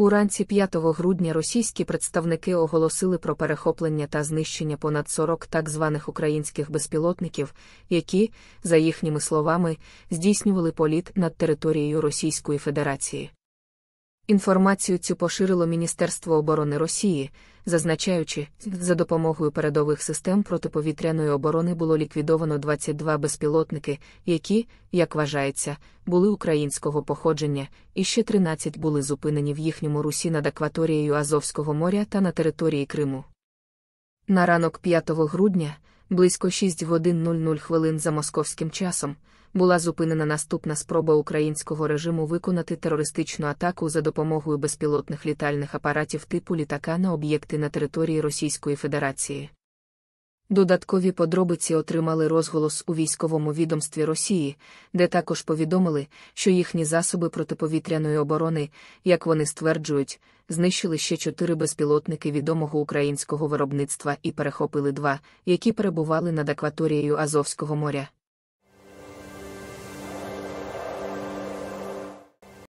Уранці 5 грудня російські представники оголосили про перехоплення та знищення понад 40 так званих українських безпілотників, які, за їхніми словами, здійснювали політ над територією Російської Федерації. Інформацію цю поширило Міністерство оборони Росії, зазначаючи, за допомогою передових систем протиповітряної оборони було ліквідовано 22 безпілотники, які, як вважається, були українського походження, і ще 13 були зупинені в їхньому русі над акваторією Азовського моря та на території Криму. На ранок 5 грудня близько 6 годин 00 хвилин за московським часом, була зупинена наступна спроба українського режиму виконати терористичну атаку за допомогою безпілотних літальних апаратів типу літака на об'єкти на території Російської Федерації. Додаткові подробиці отримали розголос у військовому відомстві Росії, де також повідомили, що їхні засоби протиповітряної оборони, як вони стверджують, знищили ще чотири безпілотники відомого українського виробництва і перехопили два, які перебували над акваторією Азовського моря.